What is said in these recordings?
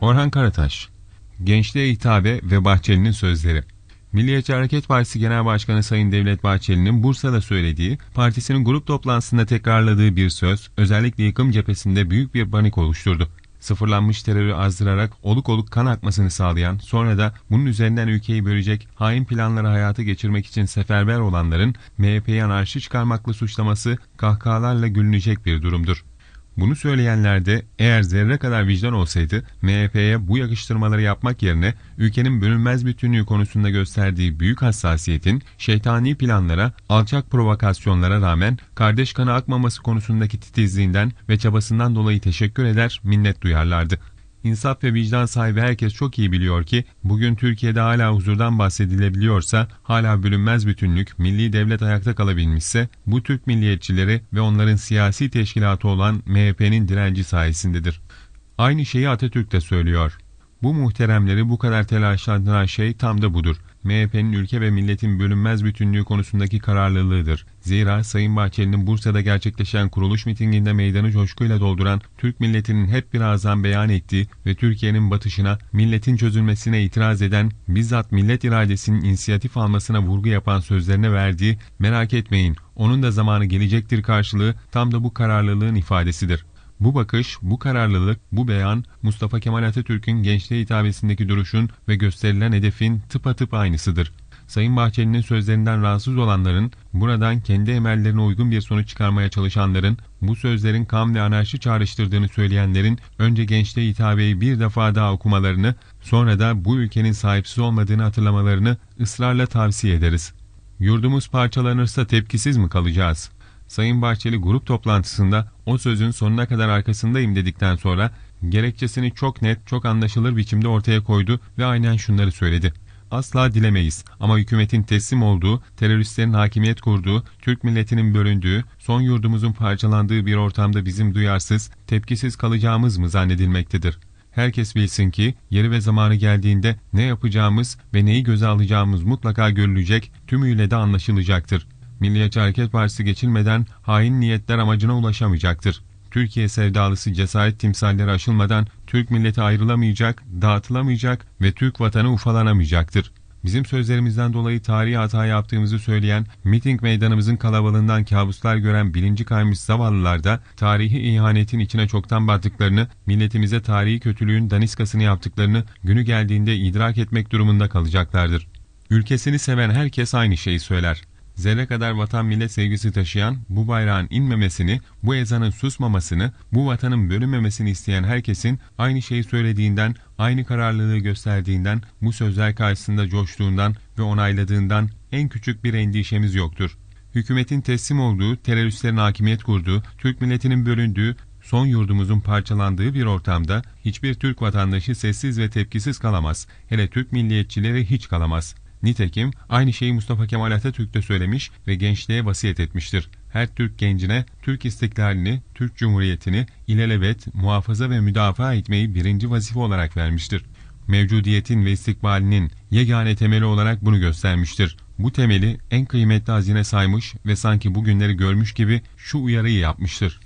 Orhan Karataş, Gençliğe Hitabe ve Bahçeli'nin Sözleri Milliyetçi Hareket Partisi Genel Başkanı Sayın Devlet Bahçeli'nin Bursa'da söylediği, partisinin grup toplantısında tekrarladığı bir söz, özellikle yıkım cephesinde büyük bir panik oluşturdu. Sıfırlanmış terörü azdırarak oluk oluk kan akmasını sağlayan, sonra da bunun üzerinden ülkeyi bölecek, hain planları hayata geçirmek için seferber olanların MHP'yi anarşi çıkarmakla suçlaması kahkahalarla gülünecek bir durumdur. Bunu söyleyenler de eğer zerre kadar vicdan olsaydı MHP'ye bu yakıştırmaları yapmak yerine ülkenin bölünmez bütünlüğü konusunda gösterdiği büyük hassasiyetin şeytani planlara, alçak provokasyonlara rağmen kardeş kanı akmaması konusundaki titizliğinden ve çabasından dolayı teşekkür eder, minnet duyarlardı. İnsaf ve vicdan sahibi herkes çok iyi biliyor ki bugün Türkiye'de hala huzurdan bahsedilebiliyorsa, hala bölünmez bütünlük, milli devlet ayakta kalabilmişse bu Türk milliyetçileri ve onların siyasi teşkilatı olan MHP'nin direnci sayesindedir. Aynı şeyi Atatürk de söylüyor. Bu muhteremleri bu kadar telaşlandıran şey tam da budur. MHP'nin ülke ve milletin bölünmez bütünlüğü konusundaki kararlılığıdır. Zira Sayın Bahçeli'nin Bursa'da gerçekleşen kuruluş mitinginde meydanı coşkuyla dolduran Türk milletinin hep bir ağızdan beyan ettiği ve Türkiye'nin batışına, milletin çözülmesine itiraz eden, bizzat millet iradesinin inisiyatif almasına vurgu yapan sözlerine verdiği merak etmeyin, onun da zamanı gelecektir karşılığı tam da bu kararlılığın ifadesidir. Bu bakış, bu kararlılık, bu beyan Mustafa Kemal Atatürk'ün gençliğe hitabesindeki duruşun ve gösterilen hedefin tıpatıp aynısıdır. Sayın Bahçeli'nin sözlerinden rahatsız olanların, buradan kendi emellerine uygun bir sonuç çıkarmaya çalışanların, bu sözlerin kam ve anarşi çağrıştırdığını söyleyenlerin önce gençliğe hitabeyi bir defa daha okumalarını, sonra da bu ülkenin sahipsiz olmadığını hatırlamalarını ısrarla tavsiye ederiz. Yurdumuz parçalanırsa tepkisiz mi kalacağız?'' Sayın Bahçeli grup toplantısında o sözün sonuna kadar arkasındayım dedikten sonra gerekçesini çok net, çok anlaşılır biçimde ortaya koydu ve aynen şunları söyledi. Asla dilemeyiz ama hükümetin teslim olduğu, teröristlerin hakimiyet kurduğu, Türk milletinin bölündüğü, son yurdumuzun parçalandığı bir ortamda bizim duyarsız, tepkisiz kalacağımız mı zannedilmektedir. Herkes bilsin ki yeri ve zamanı geldiğinde ne yapacağımız ve neyi göze alacağımız mutlaka görülecek, tümüyle de anlaşılacaktır.'' Milliyetçi Hareket Partisi geçilmeden hain niyetler amacına ulaşamayacaktır. Türkiye sevdalısı cesaret timsalleri aşılmadan Türk milleti ayrılamayacak, dağıtılamayacak ve Türk vatanı ufalanamayacaktır. Bizim sözlerimizden dolayı tarihi hata yaptığımızı söyleyen, miting meydanımızın kalabalığından kabuslar gören bilinci kaymış zavallılar da tarihi ihanetin içine çoktan battıklarını, milletimize tarihi kötülüğün daniskasını yaptıklarını günü geldiğinde idrak etmek durumunda kalacaklardır. Ülkesini seven herkes aynı şeyi söyler zerre kadar vatan millet sevgisi taşıyan, bu bayrağın inmemesini, bu ezanın susmamasını, bu vatanın bölünmemesini isteyen herkesin aynı şeyi söylediğinden, aynı kararlılığı gösterdiğinden, bu sözler karşısında coştuğundan ve onayladığından en küçük bir endişemiz yoktur. Hükümetin teslim olduğu, teröristlerin hakimiyet kurduğu, Türk milletinin bölündüğü, son yurdumuzun parçalandığı bir ortamda hiçbir Türk vatandaşı sessiz ve tepkisiz kalamaz. Hele Türk milliyetçileri hiç kalamaz. Nitekim aynı şeyi Mustafa Kemal Atatürk de söylemiş ve gençliğe vasiyet etmiştir. Her Türk gencine Türk istiklalini, Türk Cumhuriyeti'ni ilelebet, muhafaza ve müdafaa etmeyi birinci vazife olarak vermiştir. Mevcudiyetin ve istikbalinin yegane temeli olarak bunu göstermiştir. Bu temeli en kıymetli hazine saymış ve sanki bugünleri görmüş gibi şu uyarıyı yapmıştır.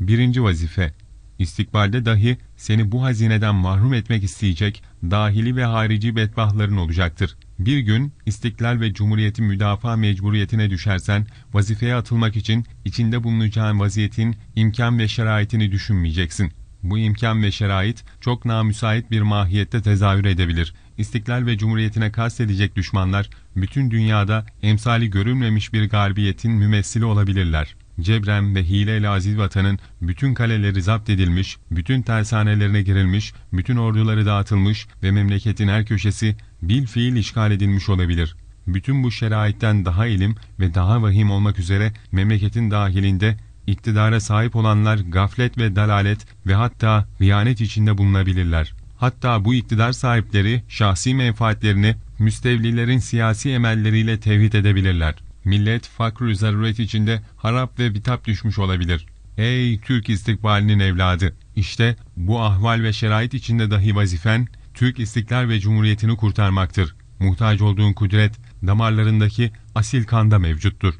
Birinci vazife istikbalde dahi seni bu hazineden mahrum etmek isteyecek dahili ve harici bedbahtların olacaktır. Bir gün istiklal ve cumhuriyetin müdafaa mecburiyetine düşersen vazifeye atılmak için içinde bulunacağın vaziyetin imkan ve şeraitini düşünmeyeceksin. Bu imkan ve şerait çok namüsait bir mahiyette tezahür edebilir. İstiklal ve cumhuriyetine kastedecek düşmanlar bütün dünyada emsali görülmemiş bir galibiyetin mümessili olabilirler. Cebrem ve hileyle aziz vatanın bütün kaleleri zapt edilmiş, bütün tersanelerine girilmiş, bütün orduları dağıtılmış ve memleketin her köşesi bil fiil işgal edilmiş olabilir. Bütün bu şeraitten daha ilim ve daha vahim olmak üzere memleketin dahilinde iktidara sahip olanlar gaflet ve dalalet ve hatta riyanet içinde bulunabilirler. Hatta bu iktidar sahipleri şahsi menfaatlerini müstevlilerin siyasi emelleriyle tevhid edebilirler. Millet fakr-ı zaruret içinde harap ve bitap düşmüş olabilir. Ey Türk istikbalinin evladı! İşte bu ahval ve şerait içinde dahi vazifen Türk istiklal ve cumhuriyetini kurtarmaktır. Muhtaç olduğun kudret damarlarındaki asil kanda mevcuttur.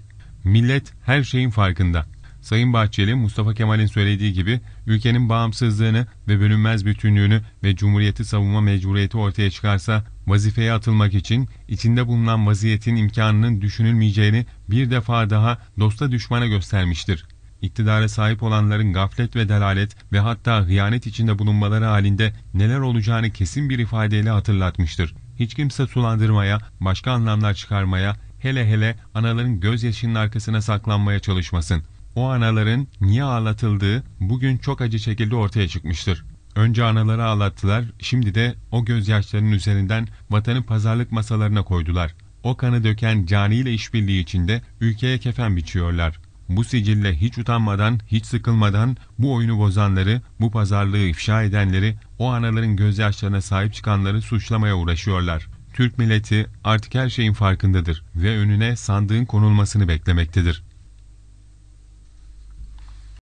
Millet her şeyin farkında. Sayın Bahçeli, Mustafa Kemal'in söylediği gibi ülkenin bağımsızlığını ve bölünmez bütünlüğünü ve cumhuriyeti savunma mecburiyeti ortaya çıkarsa vazifeye atılmak için içinde bulunan vaziyetin imkanının düşünülmeyeceğini bir defa daha dosta düşmana göstermiştir. İktidara sahip olanların gaflet ve delalet ve hatta hıyanet içinde bulunmaları halinde neler olacağını kesin bir ifadeyle hatırlatmıştır. Hiç kimse sulandırmaya, başka anlamlar çıkarmaya, hele hele anaların gözyaşının arkasına saklanmaya çalışmasın o anaların niye ağlatıldığı bugün çok acı şekilde ortaya çıkmıştır. Önce anaları ağlattılar, şimdi de o gözyaşlarının üzerinden vatanı pazarlık masalarına koydular. O kanı döken caniyle işbirliği içinde ülkeye kefen biçiyorlar. Bu sicille hiç utanmadan, hiç sıkılmadan bu oyunu bozanları, bu pazarlığı ifşa edenleri, o anaların gözyaşlarına sahip çıkanları suçlamaya uğraşıyorlar. Türk milleti artık her şeyin farkındadır ve önüne sandığın konulmasını beklemektedir.